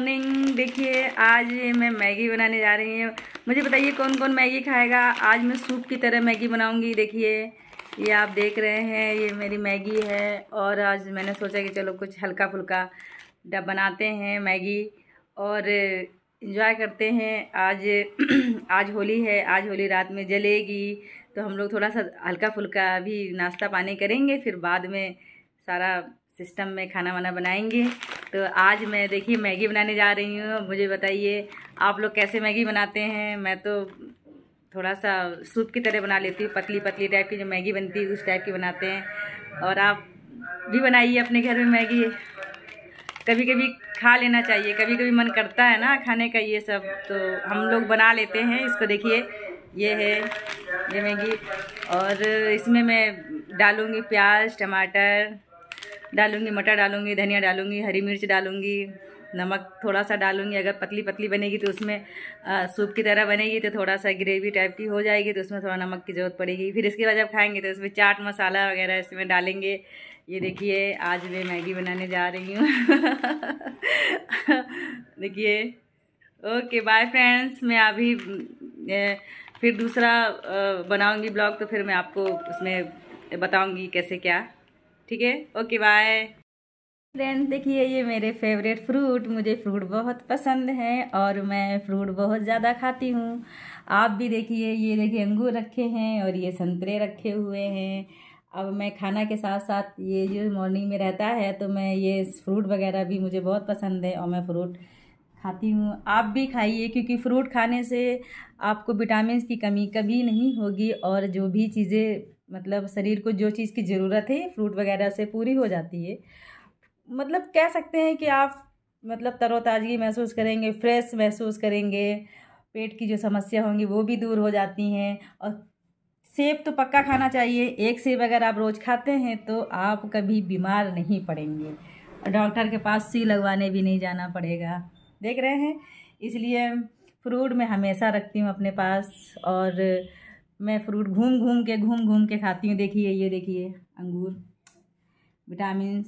morning देखिए आज मैं मैगी बनाने जा रही हूँ मुझे बताइए कौन कौन मैगी खाएगा आज मैं सूप की तरह मैगी बनाऊंगी देखिए ये आप देख रहे हैं ये मेरी मैगी है और आज मैंने सोचा कि चलो कुछ हल्का फुल्का डब बनाते हैं मैगी और इन्जॉय करते हैं आज आज होली है आज होली रात में जलेगी तो हम लोग थोड़ा सा हल्का फुल्का भी नाश्ता पानी करेंगे फिर बाद में सारा सिस्टम में खाना वाना बनाएंगे तो आज मैं देखिए मैगी बनाने जा रही हूँ मुझे बताइए आप लोग कैसे मैगी बनाते हैं मैं तो थोड़ा सा सूप की तरह बना लेती हूँ पतली पतली टाइप की जो मैगी बनती है उस टाइप की बनाते हैं और आप भी बनाइए अपने घर में मैगी कभी कभी खा लेना चाहिए कभी कभी मन करता है ना खाने का ये सब तो हम लोग बना लेते हैं इसको देखिए ये है ये मैगी और इसमें मैं डालूँगी प्याज टमाटर डालूँगी मटर डालूँगी धनिया डालूंगी हरी मिर्च डालूंगी नमक थोड़ा सा डालूँगी अगर पतली पतली बनेगी तो उसमें सूप की तरह बनेगी तो थोड़ा सा ग्रेवी टाइप की हो जाएगी तो उसमें थोड़ा नमक की ज़रूरत पड़ेगी फिर इसके बाद जब खाएंगे तो उसमें चाट मसाला वगैरह इसमें डालेंगे ये देखिए आज मैं मैगी बनाने जा रही हूँ देखिए ओके बाय फ्रेंड्स मैं अभी फिर दूसरा बनाऊंगी ब्लॉग तो फिर मैं आपको उसमें बताऊंगी कैसे क्या ठीक है ओके बाय फ्रेंड देखिए ये मेरे फेवरेट फ्रूट मुझे फ्रूट बहुत पसंद है और मैं फ्रूट बहुत ज़्यादा खाती हूँ आप भी देखिए ये देखिए अंगूर रखे हैं और ये संतरे रखे हुए हैं अब मैं खाना के साथ साथ ये जो मॉर्निंग में रहता है तो मैं ये फ्रूट वगैरह भी मुझे बहुत पसंद है और मैं फ्रूट खाती हूँ आप भी खाइए क्योंकि फ्रूट खाने से आपको विटामिन की कमी कभी नहीं होगी और जो भी चीज़ें मतलब शरीर को जो चीज़ की ज़रूरत है फ्रूट वगैरह से पूरी हो जाती है मतलब कह सकते हैं कि आप मतलब तरोताजगी महसूस करेंगे फ्रेश महसूस करेंगे पेट की जो समस्या होंगी वो भी दूर हो जाती हैं और सेब तो पक्का खाना चाहिए एक सेब अगर आप रोज़ खाते हैं तो आप कभी बीमार नहीं पड़ेंगे डॉक्टर के पास सी लगवाने भी नहीं जाना पड़ेगा देख रहे हैं इसलिए फ्रूट मैं हमेशा रखती हूँ अपने पास और मैं फ्रूट घूम घूम के घूम घूम के खाती हूँ देखिए ये देखिए अंगूर विटामिन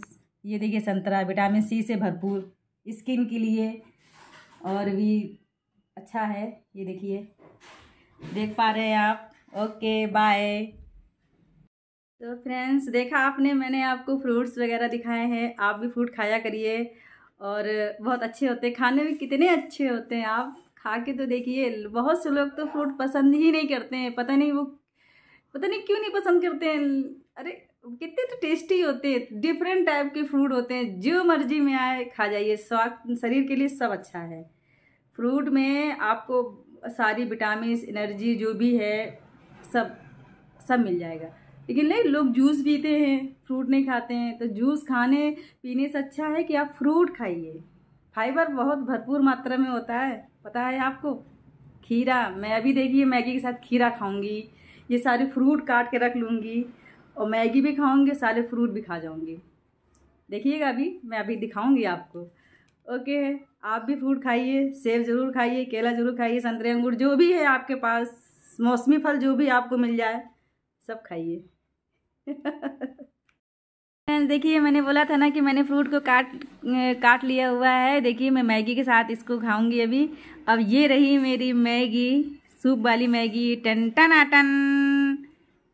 ये देखिए संतरा विटामिन सी से भरपूर स्किन के लिए और भी अच्छा है ये देखिए देख पा रहे हैं आप ओके बाय तो फ्रेंड्स देखा आपने मैंने आपको फ्रूट्स वगैरह दिखाए हैं आप भी फ्रूट खाया करिए और बहुत अच्छे होते हैं खाने में कितने अच्छे होते हैं आप खा के तो देखिए बहुत से लोग तो फ्रूट पसंद ही नहीं करते हैं पता नहीं वो पता नहीं क्यों नहीं पसंद करते हैं अरे कितने तो टेस्टी होते हैं डिफरेंट टाइप के फ्रूट होते हैं जो मर्जी में आए खा जाइए स्वास्थ्य शरीर के लिए सब अच्छा है फ्रूट में आपको सारी विटामिन एनर्जी जो भी है सब सब मिल जाएगा लेकिन नहीं लोग जूस पीते हैं फ्रूट नहीं खाते हैं तो जूस खाने पीने से अच्छा है कि आप फ्रूट खाइए फाइबर बहुत भरपूर मात्रा में होता है पता है आपको खीरा मैं अभी देखिए मैगी के साथ खीरा खाऊंगी ये सारे फ्रूट काट के रख लूँगी और मैगी भी खाऊंगी सारे फ्रूट भी खा जाऊँगी देखिएगा अभी मैं अभी दिखाऊँगी आपको ओके आप भी फ्रूट खाइए सेब ज़रूर खाइए केला ज़रूर खाइए संतरे अंगूर जो भी है आपके पास मौसमी फल जो भी आपको मिल जाए सब खाइए फ्रेंड्स देखिए मैंने बोला था ना कि मैंने फ्रूट को काट काट लिया हुआ है देखिए मैं मैगी के साथ इसको खाऊंगी अभी अब ये रही मेरी मैगी सूप वाली मैगी टन टन आटन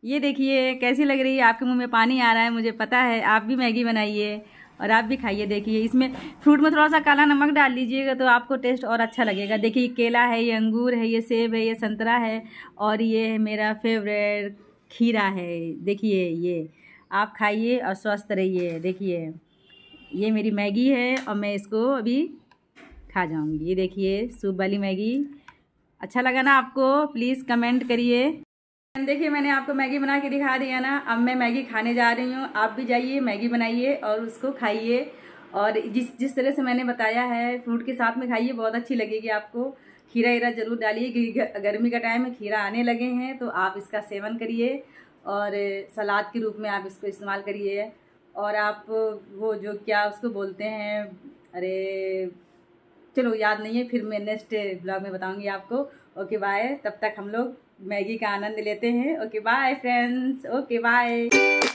ये देखिए कैसी लग रही है आपके मुंह में पानी आ रहा है मुझे पता है आप भी मैगी बनाइए और आप भी खाइए देखिए इसमें फ्रूट में थोड़ा सा काला नमक डाल लीजिएगा तो आपको टेस्ट और अच्छा लगेगा देखिए केला है ये अंगूर है ये सेब है ये संतरा है और ये मेरा फेवरेट खीरा है देखिए ये आप खाइए और स्वस्थ रहिए देखिए ये मेरी मैगी है और मैं इसको अभी खा जाऊंगी ये देखिए सूप वाली मैगी अच्छा लगा ना आपको प्लीज़ कमेंट करिए देखिए मैंने आपको मैगी बना के दिखा दिया ना अब मैं मैगी खाने जा रही हूँ आप भी जाइए मैगी बनाइए और उसको खाइए और जिस जिस तरह से मैंने बताया है फ्रूट के साथ में खाइए बहुत अच्छी लगेगी आपको खीरा हीरा जरूर डालिए क्योंकि गर्मी का टाइम है खीरा आने लगे हैं तो आप इसका सेवन करिए और सलाद के रूप में आप इसको इस्तेमाल करिए और आप वो जो क्या उसको बोलते हैं अरे चलो याद नहीं है फिर मैं नेक्स्ट ब्लॉग में बताऊंगी आपको ओके बाय तब तक हम लोग मैगी का आनंद लेते हैं okay bye friends okay bye